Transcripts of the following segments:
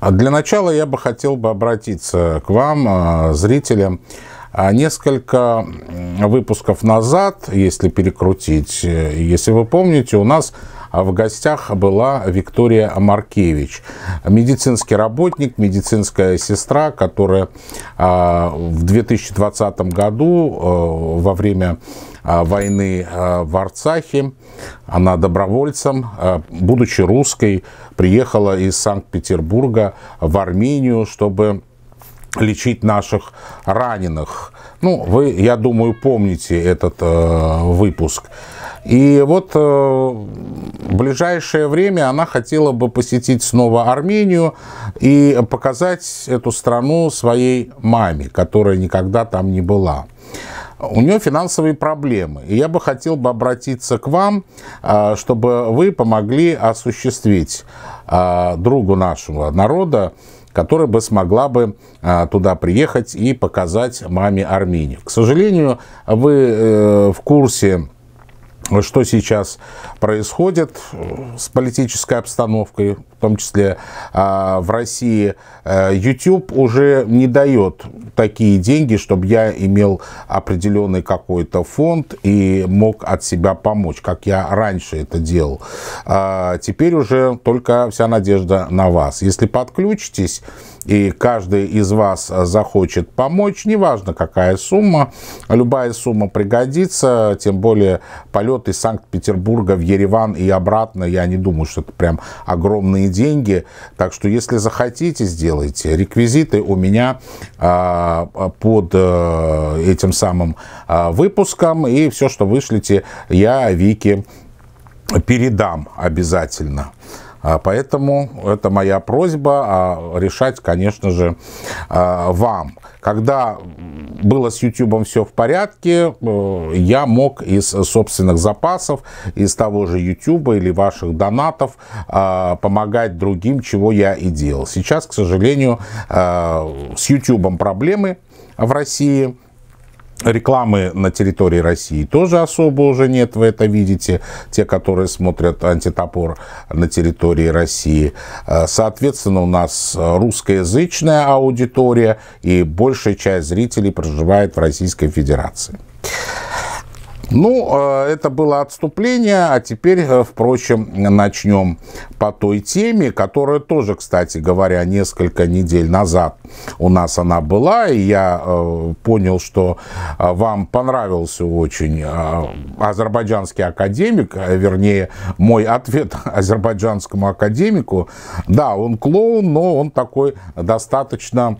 А для начала я бы хотел бы обратиться к вам, а, зрителям. А, несколько выпусков назад, если перекрутить, э, если вы помните, у нас в гостях была Виктория Маркевич, медицинский работник, медицинская сестра, которая в 2020 году э, во время Э, войны э, в Арцахе. Она добровольцем, э, будучи русской, приехала из Санкт-Петербурга в Армению, чтобы лечить наших раненых. Ну, вы, я думаю, помните этот э, выпуск. И вот э, в ближайшее время она хотела бы посетить снова Армению и показать эту страну своей маме, которая никогда там не была у нее финансовые проблемы. И я бы хотел бы обратиться к вам, а, чтобы вы помогли осуществить а, другу нашего народа, которая бы смогла бы а, туда приехать и показать маме Армению. К сожалению, вы э, в курсе что сейчас происходит э, с политической обстановкой, том числе а, в России, э, YouTube уже не дает такие деньги, чтобы я имел определенный какой-то фонд и мог от себя помочь, как я раньше это делал. А, теперь уже только вся надежда на вас. Если подключитесь, и каждый из вас захочет помочь, неважно какая сумма, любая сумма пригодится, тем более полет из Санкт-Петербурга в Ереван и обратно, я не думаю, что это прям огромные деньги. Так что, если захотите, сделайте. Реквизиты у меня а, а, под э, этим самым а, выпуском. И все, что вышлите, я Вике передам обязательно. А поэтому это моя просьба а решать, конечно же, а, вам. Когда было с YouTube все в порядке, э, я мог из собственных запасов, из того же YouTube или ваших донатов а, помогать другим, чего я и делал. Сейчас, к сожалению, с YouTube проблемы в России – Рекламы на территории России тоже особо уже нет, вы это видите, те, которые смотрят антитопор на территории России. Э, соответственно, у нас русскоязычная аудитория, и большая часть зрителей проживает в Российской Федерации. Ну, э, это было отступление, а теперь, э, впрочем, начнем по той теме, которая тоже, кстати говоря, несколько недель назад у нас она была, и я э, понял, что вам понравился очень азербайджанский академик, вернее, мой ответ азербайджанскому академику. Да, он клоун, но он такой достаточно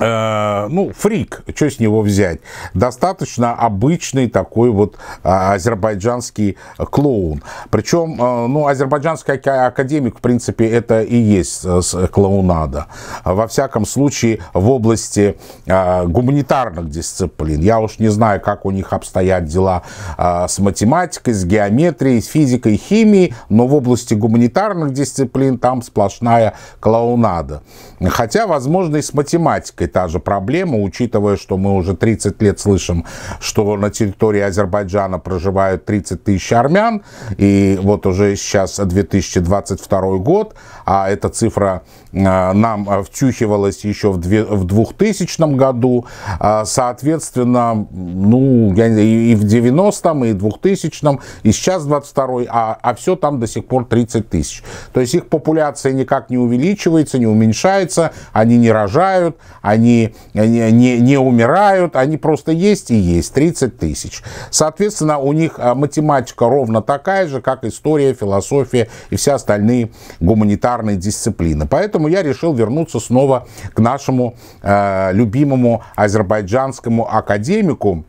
Э, ну, фрик, что с него взять? Достаточно обычный такой вот а, азербайджанский клоун. Причем, э, ну, азербайджанский академик, в принципе, это и есть э, клоунада. Во всяком случае, в области а, гуманитарных дисциплин. Я уж не знаю, как у них обстоят дела а, с математикой, с геометрией, с физикой, химией, но в области гуманитарных дисциплин там сплошная клоунада. Хотя, возможно, и с математикой Кавказской та же проблема, учитывая, что мы уже 30 лет слышим, что на территории Азербайджана проживают 30 тысяч армян, и вот уже сейчас 2022 год, а эта цифра э, нам втюхивалась еще в 2000 году, а, соответственно, ну, и в 90-м, и 2000-м, и сейчас 22-й, а, а все там до сих пор 30 тысяч. То есть их популяция никак не увеличивается, не уменьшается, они не рожают, они они не, не, не умирают, они просто есть и есть, 30 тысяч. Соответственно, у них а, математика ровно такая же, как история, философия и все остальные гуманитарные дисциплины. Поэтому я решил вернуться снова к нашему э, любимому азербайджанскому академику.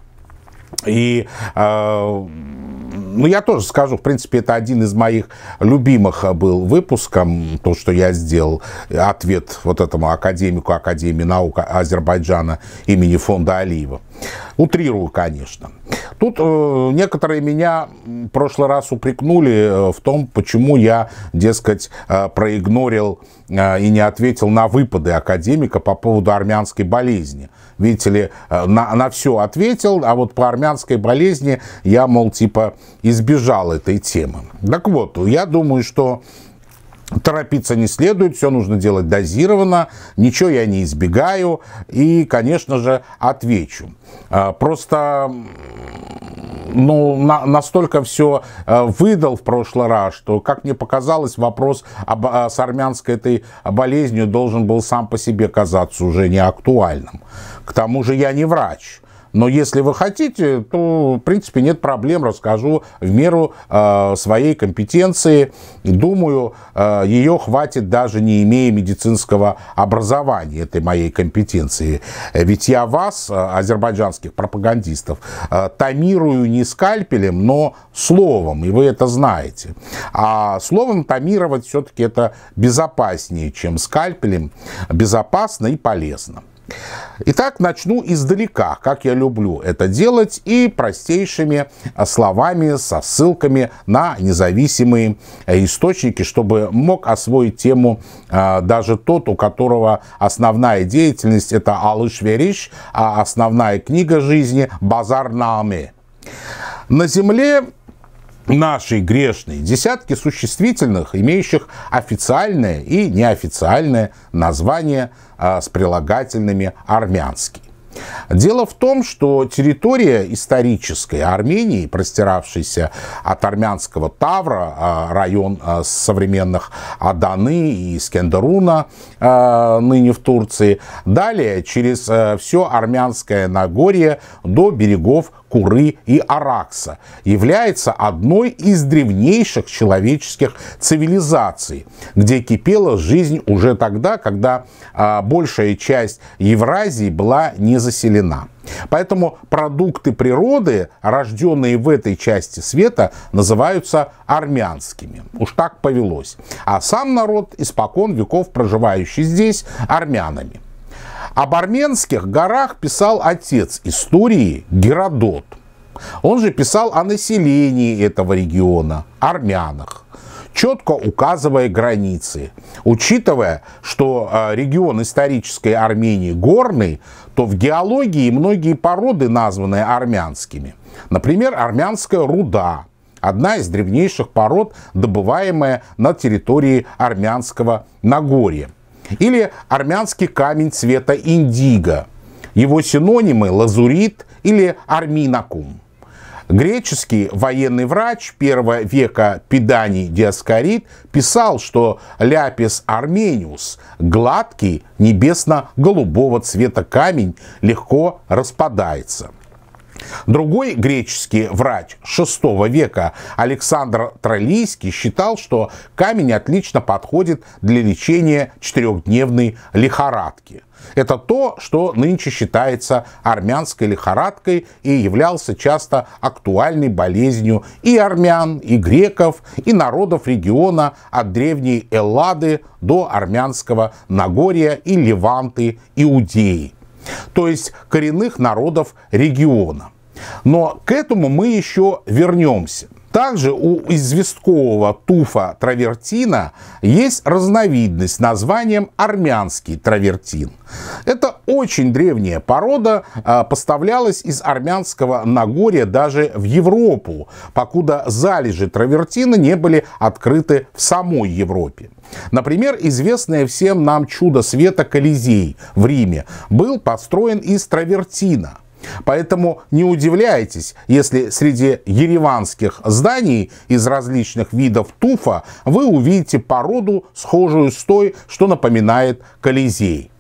И э, ну, я тоже скажу, в принципе, это один из моих любимых э, был выпуском, то, что я сделал, э, ответ вот этому академику Академии наук Азербайджана имени фонда Алиева. Утрирую, конечно. Тут э, некоторые меня в прошлый раз упрекнули э, в том, почему я, дескать, э, проигнорил э, и не ответил на выпады академика по поводу армянской болезни. Видите ли, э, на, на все ответил, а вот по армянской болезни я, мол, типа избежал этой темы. Так вот, я думаю, что Торопиться не следует, все нужно делать дозированно, ничего я не избегаю и, конечно же, отвечу. А, просто ну, на, настолько все а, выдал в прошлый раз, что, как мне показалось, вопрос об, а, с армянской этой болезнью должен был сам по себе казаться уже не актуальным. К тому же я не врач но если вы хотите, то, в принципе, нет проблем, расскажу в меру э, своей компетенции. Думаю, э, ее хватит даже не имея медицинского образования, этой моей компетенции. Ведь я вас, э, азербайджанских пропагандистов, э, томирую не скальпелем, но словом, и вы это знаете. А словом томировать все-таки это безопаснее, чем скальпелем. Безопасно и полезно. Итак, начну издалека, как я люблю это делать, и простейшими а, словами со ссылками на независимые а, источники, чтобы мог освоить тему а, даже тот, у которого основная деятельность это Алыш Вериш, а основная книга жизни Базар Наами. На земле нашей грешной десятки существительных, имеющих официальное и неофициальное название а, с прилагательными армянский. Дело в том, что территория исторической Армении, простиравшаяся от армянского Тавра, а, район а, современных Аданы и Искендеруна, а, ныне в Турции, далее через все армянское Нагорье до берегов Куры и Аракса, является одной из древнейших человеческих цивилизаций, где кипела жизнь уже тогда, когда большая часть Евразии была не заселена. Поэтому продукты природы, рожденные в этой части света, называются армянскими. Уж так повелось. А сам народ испокон веков проживающий здесь армянами. Об армянских горах писал отец истории Геродот. Он же писал о населении этого региона, армянах четко указывая границы. Учитывая, что а, регион исторической Армении горный, то в геологии многие породы названные армянскими. Например, армянская руда – одна из древнейших пород, добываемая на территории армянского Нагорья. Или армянский камень цвета индиго. Его синонимы – лазурит или арминакум. Греческий военный врач первого века Педаний Диаскорид писал, что ляпис армениус – гладкий, небесно-голубого цвета камень, легко распадается – Другой греческий врач VI века Александр Тролейский считал, что камень отлично подходит для лечения четырехдневной лихорадки. Это то, что нынче считается армянской лихорадкой и являлся часто актуальной болезнью и армян, и греков, и народов региона от древней Эллады до армянского нагорья и Леванты, Иудеи то есть коренных народов региона. Но к этому мы еще вернемся. Также у известкового туфа травертина есть разновидность названием армянский травертин. Это очень древняя порода, а, поставлялась из армянского Нагорья даже в Европу, покуда залежи травертина не были открыты в самой Европе. Например, известное всем нам чудо света Колизей в Риме был построен из травертина – Поэтому не удивляйтесь, если среди ереванских зданий из различных видов туфа вы увидите породу, схожую с той, что напоминает Колизей.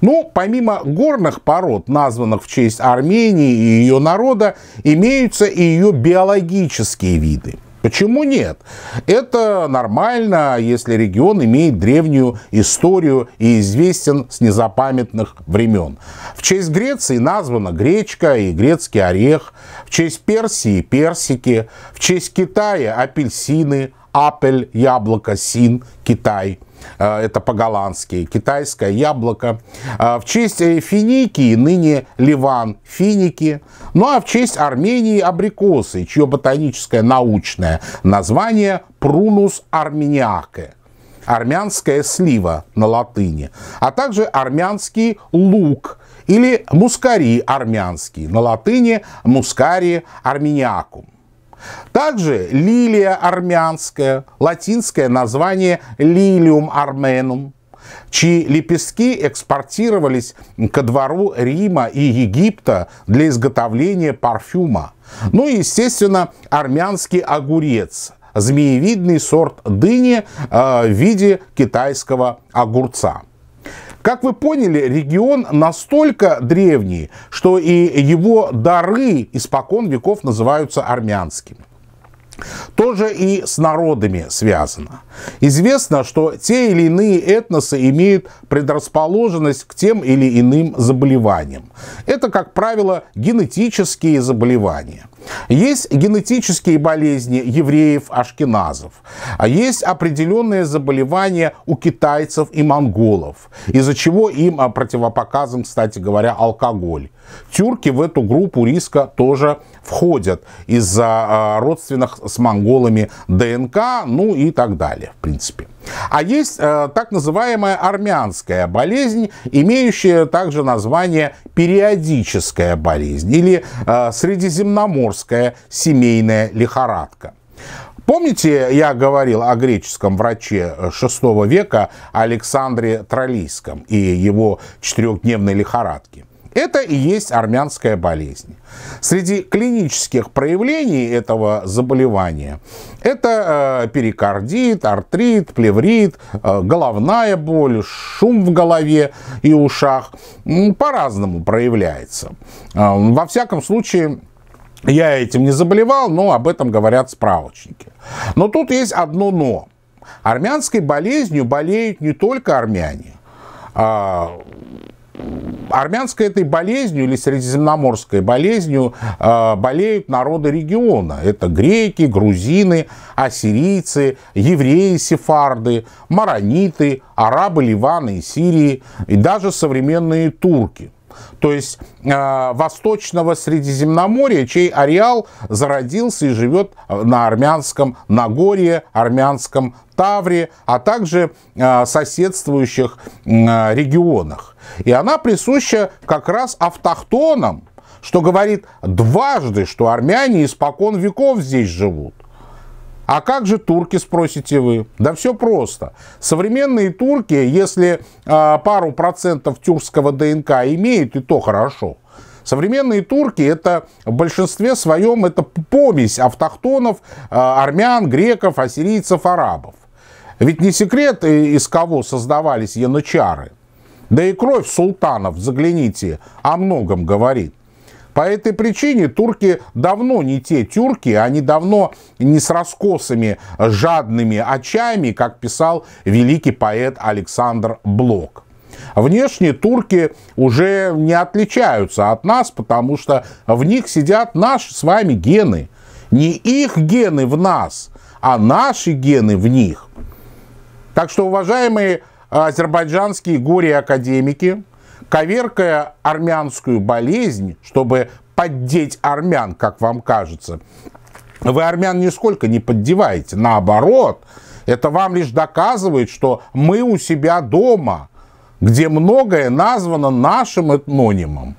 Но ну, помимо горных пород, названных в честь Армении и ее народа, имеются и ее биологические виды. Почему нет? Это нормально, если регион имеет древнюю историю и известен с незапамятных времен. В честь Греции названа гречка и грецкий орех, в честь Персии – персики, в честь Китая – апельсины – Апель, яблоко, син, Китай. Э, это по-голландски, китайское яблоко. Э, в честь Финикии, ныне Ливан, финики. Ну а в честь Армении абрикосы, чье ботаническое научное название Прунус армениаке армянская слива на латыни, а также армянский лук или мускари армянский, на латыни мускари армениакум. Также лилия армянская, латинское название лилиум арменум, чьи лепестки экспортировались ко двору Рима и Египта для изготовления парфюма. Ну и, естественно, армянский огурец, змеевидный сорт дыни э, в виде китайского огурца. Как вы поняли, регион настолько древний, что и его дары испокон веков называются армянскими тоже и с народами связано. Известно, что те или иные этносы имеют предрасположенность к тем или иным заболеваниям. Это, как правило, генетические заболевания. Есть генетические болезни евреев, ашкеназов. А есть определенные заболевания у китайцев и монголов, из-за чего им противопоказан, кстати говоря, алкоголь. Тюрки в эту группу риска тоже входят из-за а, родственных с монголами ДНК, ну и так далее, в принципе. А есть а, так называемая армянская болезнь, имеющая также название периодическая болезнь или а, средиземноморская семейная лихорадка. Помните, я говорил о греческом враче VI э, века Александре Тролийском и его четырехдневной лихорадке? Это и есть армянская болезнь. Среди клинических проявлений этого заболевания это э, перикардит, артрит, плеврит, э, головная боль, шум в голове и ушах. По-разному проявляется. Э, во всяком случае, я этим не заболевал, но об этом говорят справочники. Но тут есть одно но. Армянской болезнью болеют не только армяне. А армянской этой болезнью или средиземноморской болезнью э, болеют народы региона. Это греки, грузины, ассирийцы, евреи, сефарды, марониты, арабы Ливана и Сирии и даже современные турки то есть э, Восточного Средиземноморья, чей ареал зародился и живет на армянском Нагорье, армянском Тавре, а также э, соседствующих э, регионах. И она присуща как раз автохтонам, что говорит дважды, что армяне испокон веков здесь живут. А как же турки, спросите вы? Да все просто. Современные турки, если э, пару процентов тюркского ДНК имеют, и то хорошо. Современные турки это в большинстве своем это помесь автохтонов, э, армян, греков, ассирийцев, арабов. Ведь не секрет, из кого создавались янычары. Да и кровь султанов, загляните, о многом говорит. По этой причине турки давно не те тюрки, они давно не с раскосами, жадными очами, как писал великий поэт Александр Блок. Внешне турки уже не отличаются от нас, потому что в них сидят наши с вами гены. Не их гены в нас, а наши гены в них. Так что, уважаемые э, азербайджанские горе-академики, коверкая армянскую болезнь, чтобы поддеть армян, как вам кажется, вы армян нисколько не поддеваете. Наоборот, это вам лишь доказывает, что мы у себя дома, где многое названо нашим этнонимом.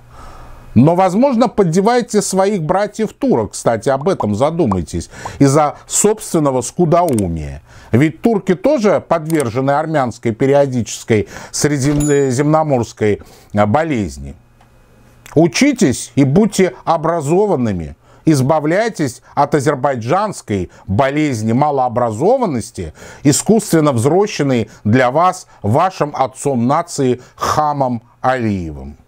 Но, возможно, поддеваете своих братьев турок, кстати, об этом задумайтесь, из-за собственного скудоумия. Ведь турки тоже подвержены армянской периодической средиземноморской э, э, болезни. Учитесь и будьте образованными. Избавляйтесь от азербайджанской болезни малообразованности, искусственно взросшенной для вас вашим отцом нации Хамом Алиевым.